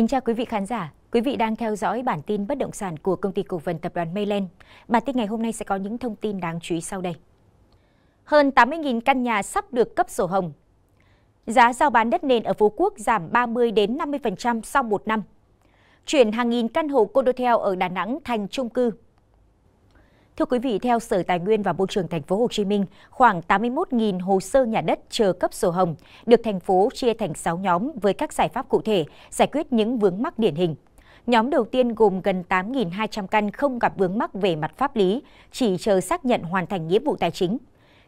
Kính chào quý vị khán giả. Quý vị đang theo dõi bản tin bất động sản của công ty cổ phần tập đoàn Mayland. Bản tin ngày hôm nay sẽ có những thông tin đáng chú ý sau đây. Hơn 80.000 căn nhà sắp được cấp sổ hồng. Giá giao bán đất nền ở Phú Quốc giảm 30 đến 50% sau một năm. Chuyển hàng nghìn căn hộ condotel ở Đà Nẵng thành chung cư. Thưa quý vị, theo Sở Tài nguyên và Môi trường Thành phố Hồ Chí Minh, khoảng 81.000 hồ sơ nhà đất chờ cấp sổ hồng được thành phố chia thành 6 nhóm với các giải pháp cụ thể giải quyết những vướng mắc điển hình. Nhóm đầu tiên gồm gần 8.200 căn không gặp vướng mắc về mặt pháp lý, chỉ chờ xác nhận hoàn thành nghĩa vụ tài chính.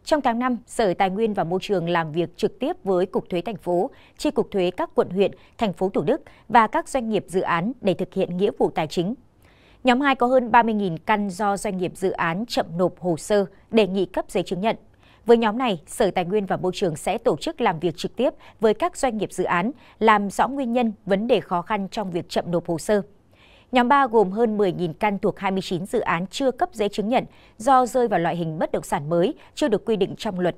Trong tháng 5, Sở Tài nguyên và Môi trường làm việc trực tiếp với Cục Thuế thành phố, Chi cục thuế các quận huyện, thành phố Thủ Đức và các doanh nghiệp dự án để thực hiện nghĩa vụ tài chính Nhóm 2 có hơn 30.000 căn do doanh nghiệp dự án chậm nộp hồ sơ, đề nghị cấp giấy chứng nhận. Với nhóm này, Sở Tài nguyên và Môi trường sẽ tổ chức làm việc trực tiếp với các doanh nghiệp dự án, làm rõ nguyên nhân, vấn đề khó khăn trong việc chậm nộp hồ sơ. Nhóm 3 gồm hơn 10.000 căn thuộc 29 dự án chưa cấp giấy chứng nhận do rơi vào loại hình bất động sản mới chưa được quy định trong luật.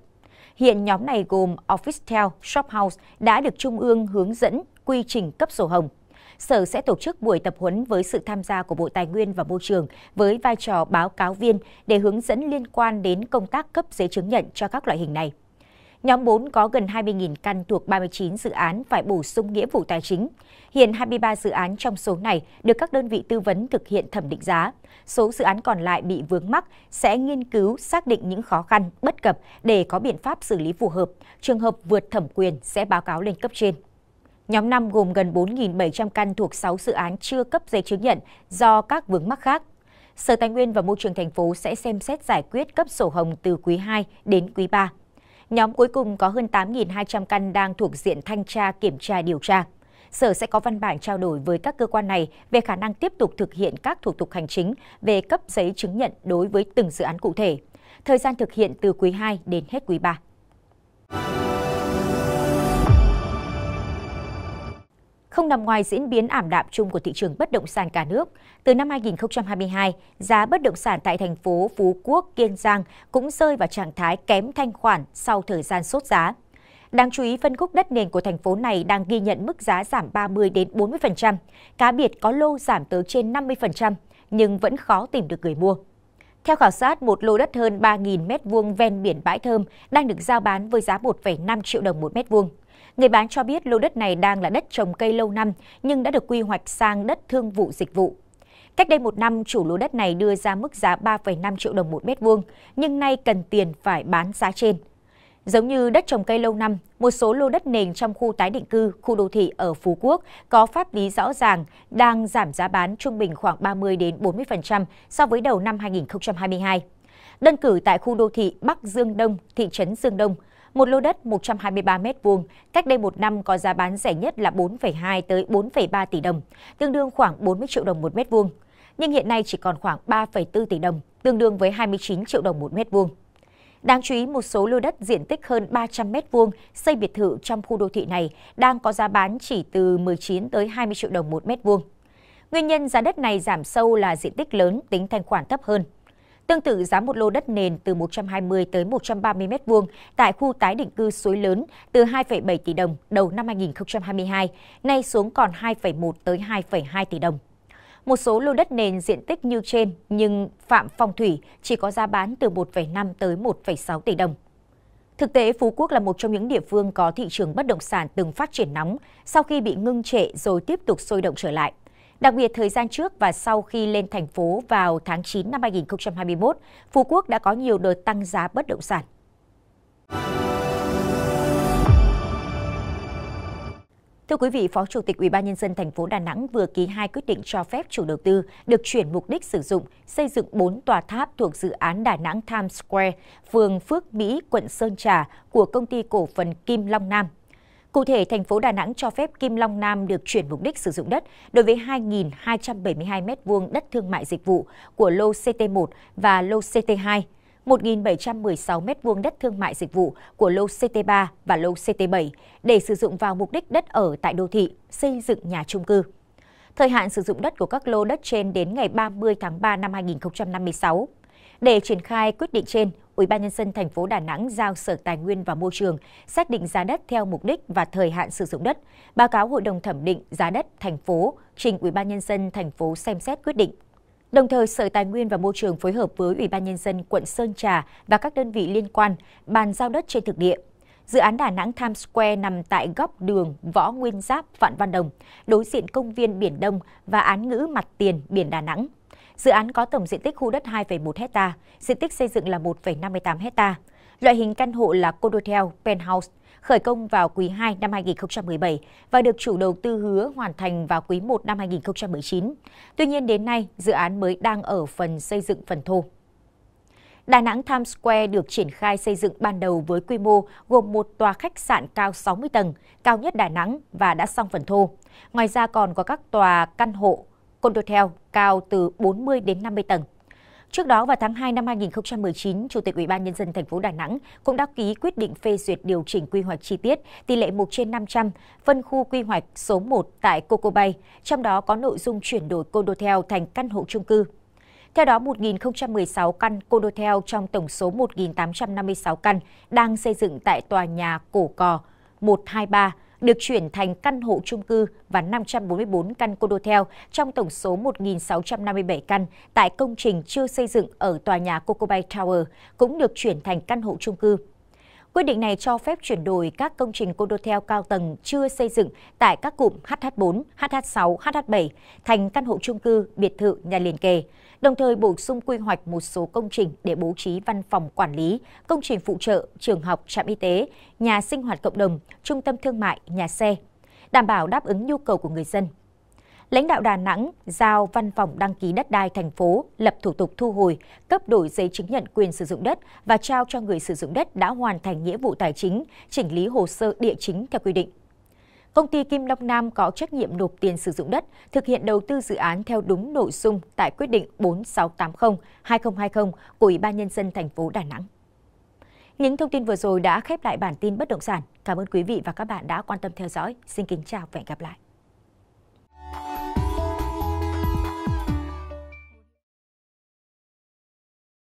Hiện nhóm này gồm office Officetel, Shophouse đã được Trung ương hướng dẫn quy trình cấp sổ hồng. Sở sẽ tổ chức buổi tập huấn với sự tham gia của Bộ Tài nguyên và Môi trường với vai trò báo cáo viên để hướng dẫn liên quan đến công tác cấp giấy chứng nhận cho các loại hình này. Nhóm 4 có gần 20.000 căn thuộc 39 dự án phải bổ sung nghĩa vụ tài chính. Hiện 23 dự án trong số này được các đơn vị tư vấn thực hiện thẩm định giá. Số dự án còn lại bị vướng mắc sẽ nghiên cứu xác định những khó khăn, bất cập để có biện pháp xử lý phù hợp. Trường hợp vượt thẩm quyền sẽ báo cáo lên cấp trên. Nhóm 5 gồm gần 4.700 căn thuộc 6 dự án chưa cấp giấy chứng nhận do các vướng mắc khác. Sở Tài nguyên và Môi trường thành phố sẽ xem xét giải quyết cấp sổ hồng từ quý 2 đến quý 3. Nhóm cuối cùng có hơn 8.200 căn đang thuộc diện thanh tra kiểm tra điều tra. Sở sẽ có văn bản trao đổi với các cơ quan này về khả năng tiếp tục thực hiện các thủ tục hành chính về cấp giấy chứng nhận đối với từng dự án cụ thể. Thời gian thực hiện từ quý 2 đến hết quý 3. không nằm ngoài diễn biến ảm đạm chung của thị trường bất động sản cả nước. Từ năm 2022, giá bất động sản tại thành phố Phú Quốc, Kiên Giang cũng rơi vào trạng thái kém thanh khoản sau thời gian sốt giá. Đáng chú ý, phân khúc đất nền của thành phố này đang ghi nhận mức giá giảm 30 đến 40%, cá biệt có lô giảm tới trên 50%, nhưng vẫn khó tìm được người mua. Theo khảo sát, một lô đất hơn 3.000 m2 ven biển Bãi Thơm đang được giao bán với giá 1,5 triệu đồng một mét vuông. Người bán cho biết lô đất này đang là đất trồng cây lâu năm nhưng đã được quy hoạch sang đất thương vụ dịch vụ. Cách đây một năm, chủ lô đất này đưa ra mức giá 3,5 triệu đồng một mét vuông, nhưng nay cần tiền phải bán giá trên. Giống như đất trồng cây lâu năm, một số lô đất nền trong khu tái định cư, khu đô thị ở Phú Quốc có pháp lý rõ ràng đang giảm giá bán trung bình khoảng 30 đến 40% so với đầu năm 2022. Đơn cử tại khu đô thị Bắc Dương Đông, thị trấn Dương Đông, một lô đất 123 m2 cách đây một năm có giá bán rẻ nhất là 4,2 tới 4,3 tỷ đồng, tương đương khoảng 40 triệu đồng một mét vuông. Nhưng hiện nay chỉ còn khoảng 3,4 tỷ đồng, tương đương với 29 triệu đồng một mét vuông. Đáng chú ý, một số lô đất diện tích hơn 300 m2 xây biệt thự trong khu đô thị này đang có giá bán chỉ từ 19 tới 20 triệu đồng một mét vuông. Nguyên nhân giá đất này giảm sâu là diện tích lớn tính thanh khoản thấp hơn. Tương tự giá một lô đất nền từ 120 tới 130 m2 tại khu tái định cư Suối Lớn từ 2,7 tỷ đồng đầu năm 2022 nay xuống còn 2,1 tới 2,2 tỷ đồng. Một số lô đất nền diện tích như trên nhưng phạm phong thủy chỉ có giá bán từ 1,5 tới 1,6 tỷ đồng. Thực tế, Phú Quốc là một trong những địa phương có thị trường bất động sản từng phát triển nóng sau khi bị ngưng trệ rồi tiếp tục sôi động trở lại. Đặc biệt, thời gian trước và sau khi lên thành phố vào tháng 9 năm 2021, Phú Quốc đã có nhiều đợt tăng giá bất động sản. Thưa quý vị, Phó Chủ tịch UBND thành phố Đà Nẵng vừa ký hai quyết định cho phép chủ đầu tư được chuyển mục đích sử dụng xây dựng 4 tòa tháp thuộc dự án Đà Nẵng Times Square, phường Phước Mỹ, quận Sơn Trà của công ty cổ phần Kim Long Nam Cụ thể, thành phố Đà Nẵng cho phép Kim Long Nam được chuyển mục đích sử dụng đất đối với 2.272 m2 đất thương mại dịch vụ của lô CT1 và lô CT2, 1.716 m2 đất thương mại dịch vụ của lô CT3 và lô CT7 để sử dụng vào mục đích đất ở tại đô thị, xây dựng nhà trung cư. Thời hạn sử dụng đất của các lô đất trên đến ngày 30 tháng 3 năm 2056. Để triển khai quyết định trên, Ủy ban nhân dân thành phố Đà Nẵng giao Sở Tài nguyên và Môi trường xác định giá đất theo mục đích và thời hạn sử dụng đất, báo cáo hội đồng thẩm định giá đất thành phố trình Ủy ban nhân dân thành phố xem xét quyết định. Đồng thời, Sở Tài nguyên và Môi trường phối hợp với Ủy ban nhân dân quận Sơn Trà và các đơn vị liên quan bàn giao đất trên thực địa. Dự án Đà Nẵng Times Square nằm tại góc đường Võ Nguyên Giáp, phạm Văn Đồng, đối diện công viên Biển Đông và án ngữ mặt tiền biển Đà Nẵng. Dự án có tổng diện tích khu đất 2,1 hecta, diện tích xây dựng là 1,58 hecta. Loại hình căn hộ là condotel, penthouse, khởi công vào quý 2 năm 2017 và được chủ đầu tư hứa hoàn thành vào quý 1 năm 2019. Tuy nhiên đến nay, dự án mới đang ở phần xây dựng phần thô. Đà Nẵng Times Square được triển khai xây dựng ban đầu với quy mô gồm một tòa khách sạn cao 60 tầng, cao nhất Đà Nẵng và đã xong phần thô. Ngoài ra còn có các tòa căn hộ Condotel cao từ 40 đến 50 tầng. Trước đó vào tháng 2 năm 2019, Chủ tịch Ủy ban nhân dân thành phố Đà Nẵng cũng đã ký quyết định phê duyệt điều chỉnh quy hoạch chi tiết tỷ lệ 1 trên 500 phân khu quy hoạch số 1 tại Coco Bay, trong đó có nội dung chuyển đổi Condotel thành căn hộ chung cư. Theo đó, 1.016 căn Condotel trong tổng số 1.856 căn đang xây dựng tại tòa nhà Cổ Cò 123 được chuyển thành căn hộ chung cư và 544 căn condotel trong tổng số 1.657 căn tại công trình chưa xây dựng ở tòa nhà Coco Bay Tower cũng được chuyển thành căn hộ chung cư Quyết định này cho phép chuyển đổi các công trình condotel cao tầng chưa xây dựng tại các cụm HH4, HH6, HH7 thành căn hộ chung cư, biệt thự, nhà liền kề, đồng thời bổ sung quy hoạch một số công trình để bố trí văn phòng quản lý, công trình phụ trợ, trường học, trạm y tế, nhà sinh hoạt cộng đồng, trung tâm thương mại, nhà xe, đảm bảo đáp ứng nhu cầu của người dân lãnh đạo Đà Nẵng giao văn phòng đăng ký đất đai thành phố lập thủ tục thu hồi, cấp đổi giấy chứng nhận quyền sử dụng đất và trao cho người sử dụng đất đã hoàn thành nghĩa vụ tài chính, chỉnh lý hồ sơ địa chính theo quy định. Công ty Kim Long Nam có trách nhiệm nộp tiền sử dụng đất, thực hiện đầu tư dự án theo đúng nội dung tại quyết định 4680-2020 của Ủy ban Nhân dân thành phố Đà Nẵng. Những thông tin vừa rồi đã khép lại bản tin bất động sản. Cảm ơn quý vị và các bạn đã quan tâm theo dõi. Xin kính chào và hẹn gặp lại.